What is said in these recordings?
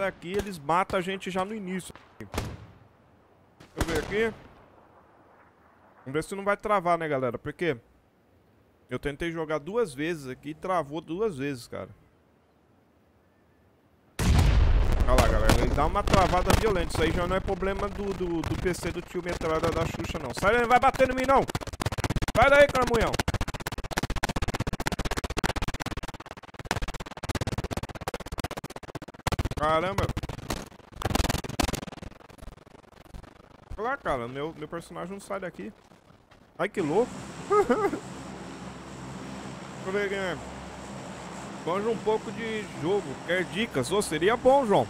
caras aqui, eles matam a gente já no início. Deixa eu ver aqui. Vamos ver se não vai travar, né, galera? Porque eu tentei jogar duas vezes aqui e travou duas vezes, cara. Olha lá, galera. Ele dá uma travada violenta. Isso aí já não é problema do, do, do PC do tio Metralha da Xuxa, não. Sai daí, não vai bater em mim, não. Sai daí, caramunhão. Caramba! Olha lá, cara, meu, meu personagem não sai daqui. Ai, que louco! Deixa Guilherme. Né? Manja um pouco de jogo, quer dicas? Ou oh, seria bom, João.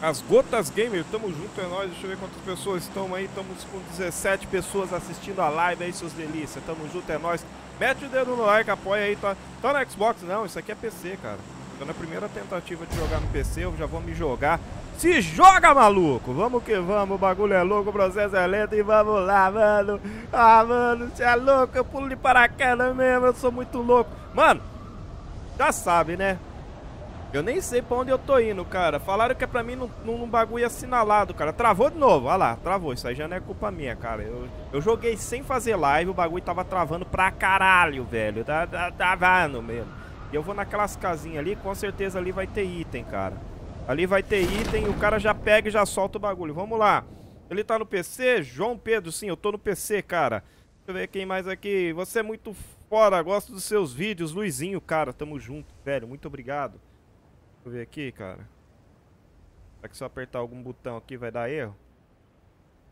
As Gotas Gamer, tamo junto, é nóis. Deixa eu ver quantas pessoas estão aí. Estamos com 17 pessoas assistindo a live aí, seus delícias. Tamo junto, é nóis. Mete o dedo no like, apoia aí. Tá, tá no Xbox? Não, isso aqui é PC, cara. Tô na primeira tentativa de jogar no PC, eu já vou me jogar. Se joga, maluco! Vamos que vamos, o bagulho é louco, o processo é lento e vamos lá, mano. Ah, mano, você é louco, eu pulo de paraquedas mesmo, eu sou muito louco. Mano, já sabe, né? Eu nem sei pra onde eu tô indo, cara. Falaram que é pra mim num, num bagulho assinalado, cara. Travou de novo. Olha lá, travou. Isso aí já não é culpa minha, cara. Eu, eu joguei sem fazer live, o bagulho tava travando pra caralho, velho. Tá, travando tá, tá mesmo. E eu vou naquelas casinhas ali, com certeza ali vai ter item, cara. Ali vai ter item, o cara já pega e já solta o bagulho. Vamos lá. Ele tá no PC? João Pedro, sim, eu tô no PC, cara. Deixa eu ver quem mais aqui. Você é muito fora, gosto dos seus vídeos. Luizinho, cara, tamo junto, velho. Muito obrigado. Deixa eu ver aqui, cara. Será que se eu apertar algum botão aqui vai dar erro?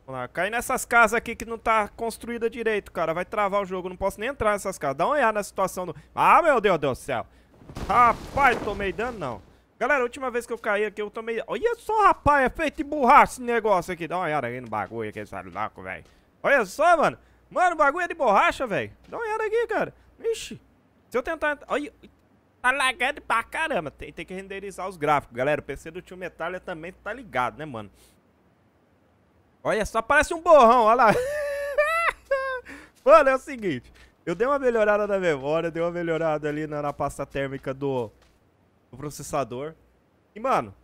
Vamos lá, cai nessas casas aqui que não tá construída direito, cara. Vai travar o jogo, não posso nem entrar nessas casas. Dá uma olhada na situação do... Ah, meu Deus do céu. Rapaz, tomei dano, não. Galera, a última vez que eu caí aqui, eu tomei... Olha só, rapaz, é feito de borracha esse negócio aqui. Dá uma olhada aí no bagulho aqui, esse louco, velho. Olha só, mano. Mano, o bagulho é de borracha, velho. Dá uma olhada aqui, cara. Ixi. Se eu tentar... Olha... Tá lagando pra caramba. Tem, tem que renderizar os gráficos, galera. O PC do tio Metalha também tá ligado, né, mano? Olha só, parece um borrão, olha lá. mano, é o seguinte. Eu dei uma melhorada na memória, dei uma melhorada ali na, na pasta térmica do, do processador. E, mano,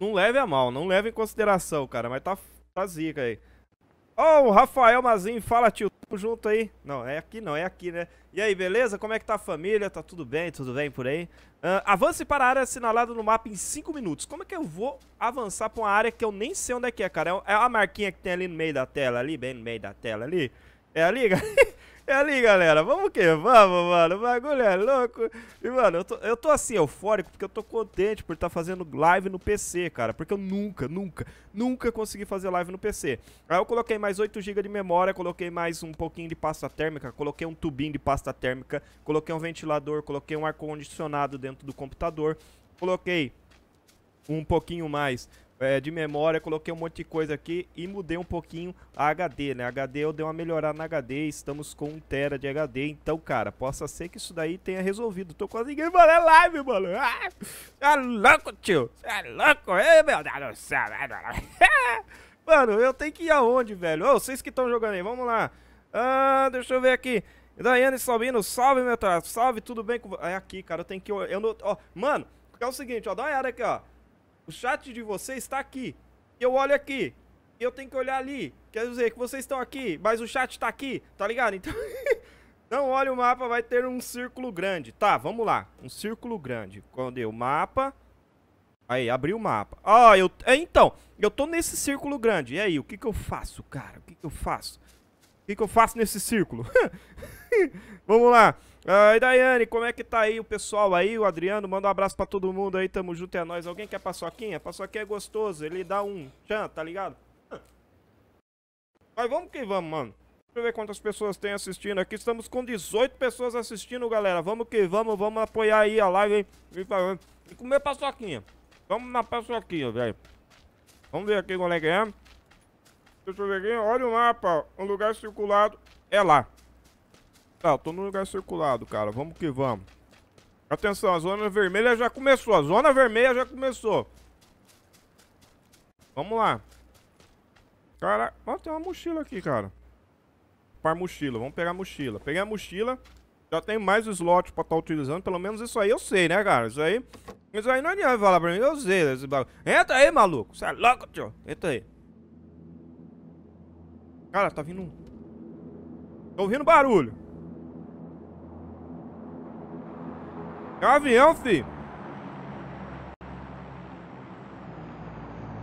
não leve a mal, não leve em consideração, cara, mas tá, tá zica aí. Ó, oh, o Rafael Mazinho, fala tio, tamo junto aí. Não, é aqui não, é aqui, né? E aí, beleza? Como é que tá a família? Tá tudo bem, tudo bem por aí? Uh, avance para a área assinalada no mapa em 5 minutos. Como é que eu vou avançar pra uma área que eu nem sei onde é que é, cara? É, é a marquinha que tem ali no meio da tela, ali, bem no meio da tela ali. É ali, galera? É ali, galera. Vamos que vamos, mano. O bagulho é louco. E, mano, eu tô, eu tô assim, eufórico, porque eu tô contente por estar tá fazendo live no PC, cara. Porque eu nunca, nunca, nunca consegui fazer live no PC. Aí eu coloquei mais 8GB de memória, coloquei mais um pouquinho de pasta térmica, coloquei um tubinho de pasta térmica, coloquei um ventilador, coloquei um ar-condicionado dentro do computador, coloquei um pouquinho mais é, de memória, coloquei um monte de coisa aqui e mudei um pouquinho a HD, né? A HD eu dei uma melhorada na HD, estamos com 1 tera de HD, então, cara, possa ser que isso daí tenha resolvido. Tô ninguém fazer é live, mano. Ah, é louco, tio. É louco. Ei, meu Deus do céu. Né, mano, eu tenho que ir aonde, velho? Ô, oh, vocês que estão jogando aí, vamos lá. Ah, deixa eu ver aqui. Daiane Salvino, salve, meu traço. Salve, tudo bem com... É aqui, cara, eu tenho que... Eu não... Ó, mano, é o seguinte, ó, dá uma olhada aqui, ó. O chat de vocês está aqui. Eu olho aqui. Eu tenho que olhar ali. Quer dizer que vocês estão aqui, mas o chat está aqui, tá ligado? Então, não olha o mapa, vai ter um círculo grande. Tá, vamos lá. Um círculo grande. Quando o mapa... Aí, abri o mapa. Ó, oh, eu... É, então, eu tô nesse círculo grande. E aí, o que que eu faço, cara? O que que eu faço? O que, que eu faço nesse círculo? Vamos lá. Ah, e Daiane, como é que tá aí o pessoal aí? O Adriano, manda um abraço pra todo mundo aí, tamo junto, é nóis. Alguém quer paçoquinha? Paçoquinha é gostoso, ele dá um tchan, tá ligado? Mas vamos que vamos, mano. Deixa eu ver quantas pessoas tem assistindo aqui. Estamos com 18 pessoas assistindo, galera. Vamos que vamos, vamos apoiar aí a live, hein? E comer paçoquinha. Vamos na paçoquinha, velho. Vamos ver aqui qual é que é. Deixa eu ver aqui. Olha o mapa. o lugar circulado é lá. Tá, eu tô no lugar circulado, cara. Vamos que vamos. Atenção, a zona vermelha já começou. A zona vermelha já começou. Vamos lá. Cara, ó, tem uma mochila aqui, cara. Par mochila, vamos pegar a mochila. Peguei a mochila, já tem mais slot pra estar tá utilizando. Pelo menos isso aí eu sei, né, cara? Isso aí, isso aí não adianta falar pra mim, eu sei. Esse... Entra aí, maluco. Você é louco, tio. Entra aí. Cara, tá vindo um. Tô ouvindo barulho. É um avião, filho.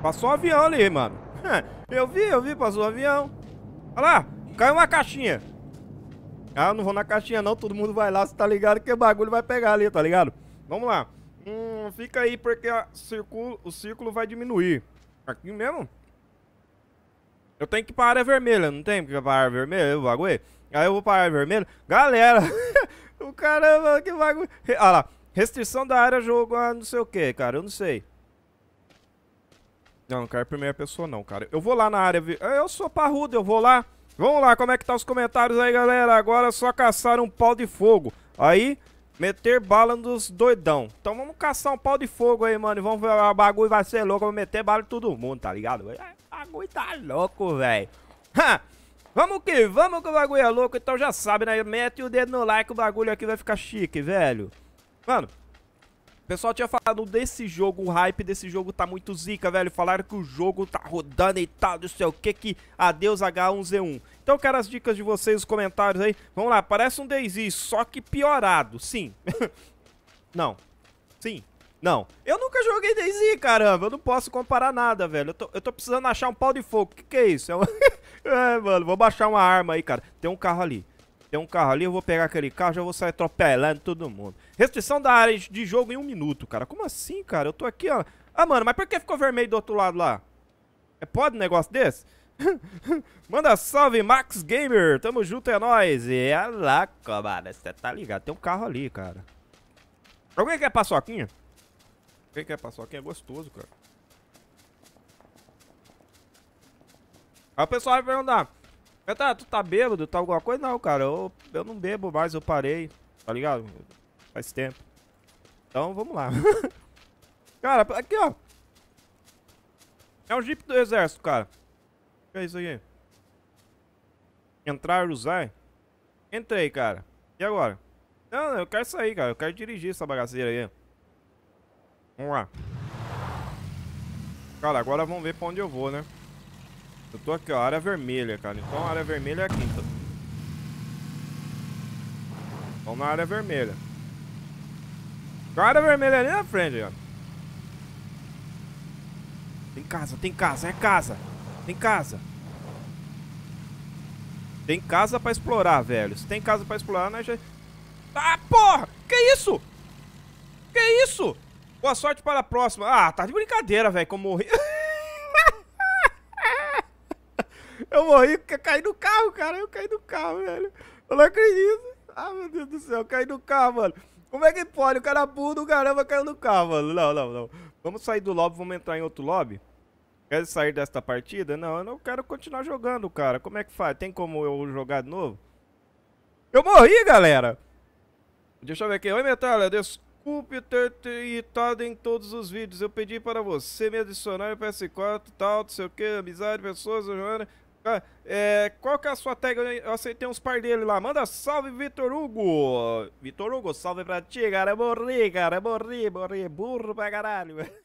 Passou um avião ali, mano. Eu vi, eu vi, passou um avião. Olha lá, caiu uma caixinha. Ah, eu não vou na caixinha não, todo mundo vai lá, você tá ligado que o bagulho vai pegar ali, tá ligado? Vamos lá. Hum, fica aí porque a o círculo vai diminuir. Aqui mesmo? Eu tenho que ir pra área vermelha, não tem? Porque pra área vermelha, o bagulho. Aí eu vou pra área vermelha. Galera, o caramba, que bagulho. Olha lá, restrição da área jogo, ah, não sei o que, cara, eu não sei. Não, não quero primeira pessoa não, cara. Eu vou lá na área... Eu sou parrudo, eu vou lá. Vamos lá, como é que tá os comentários aí, galera? Agora é só caçar um pau de fogo. Aí, meter bala nos doidão. Então vamos caçar um pau de fogo aí, mano. E vamos ver, o bagulho vai ser louco. Eu vou meter bala em todo mundo, tá ligado? É bagulho tá louco, velho. Vamos que vamos que o bagulho é louco, então já sabe, né? Mete o dedo no like, o bagulho aqui vai ficar chique, velho. Mano, o pessoal tinha falado desse jogo, o hype desse jogo tá muito zica, velho. Falaram que o jogo tá rodando e tal, não sei o que, que adeus H1Z1. Então eu quero as dicas de vocês, os comentários aí. Vamos lá, parece um Daisy, só que piorado, sim. não, sim, não, eu nunca joguei DayZ, caramba. Eu não posso comparar nada, velho. Eu tô, eu tô precisando achar um pau de fogo. O que, que é isso? É, é, mano, vou baixar uma arma aí, cara. Tem um carro ali. Tem um carro ali, eu vou pegar aquele carro, já vou sair atropelando todo mundo. Restrição da área de jogo em um minuto, cara. Como assim, cara? Eu tô aqui, ó. Ah, mano, mas por que ficou vermelho do outro lado lá? É pode um negócio desse? Manda salve, Max Gamer. Tamo junto, é nóis. E é lá, mano. Você tá ligado. Tem um carro ali, cara. Alguém quer paçoquinha? Quem quer passar? Quem é, é gostoso, cara. Aí o pessoal vai perguntar, tá, tu tá bêbado, tá alguma coisa? Não, cara, eu, eu não bebo mais, eu parei, tá ligado? Faz tempo. Então, vamos lá. cara, aqui, ó. É um Jeep do Exército, cara. O que é isso aqui? Entrar e usar? Entrei, cara. E agora? Não, eu quero sair, cara. Eu quero dirigir essa bagaceira aí. Vamos lá. Cara, agora vamos ver pra onde eu vou, né? Eu tô aqui, ó, área vermelha, cara. Então a área vermelha é a quinta. Vamos na área vermelha. A área vermelha ali na frente, ó. Tem casa, tem casa, é casa. Tem casa. Tem casa pra explorar, velho. Se tem casa pra explorar, nós já... Ah, porra! Que isso? Que isso? Boa sorte para a próxima. Ah, tá de brincadeira, velho, que eu morri. eu morri porque eu caí no carro, cara. Eu caí no carro, velho. Eu não acredito. Ah, meu Deus do céu, eu caí no carro, mano. Como é que pode? O cara é burro do caramba caiu no carro, mano. Não, não, não. Vamos sair do lobby, vamos entrar em outro lobby? Quer sair desta partida? Não, eu não quero continuar jogando, cara. Como é que faz? Tem como eu jogar de novo? Eu morri, galera! Deixa eu ver aqui. Oi, Metralha. Des desculpe ter irritado em todos os vídeos. Eu pedi para você me adicionar PS4, tal, não sei o que, amizade, pessoas, Joana. Ah, é, qual que é a sua tag? Eu aceitei uns par dele lá. Manda salve, Vitor Hugo. Vitor Hugo, salve pra ti, cara. morri, cara. morri, morri. Burro pra caralho.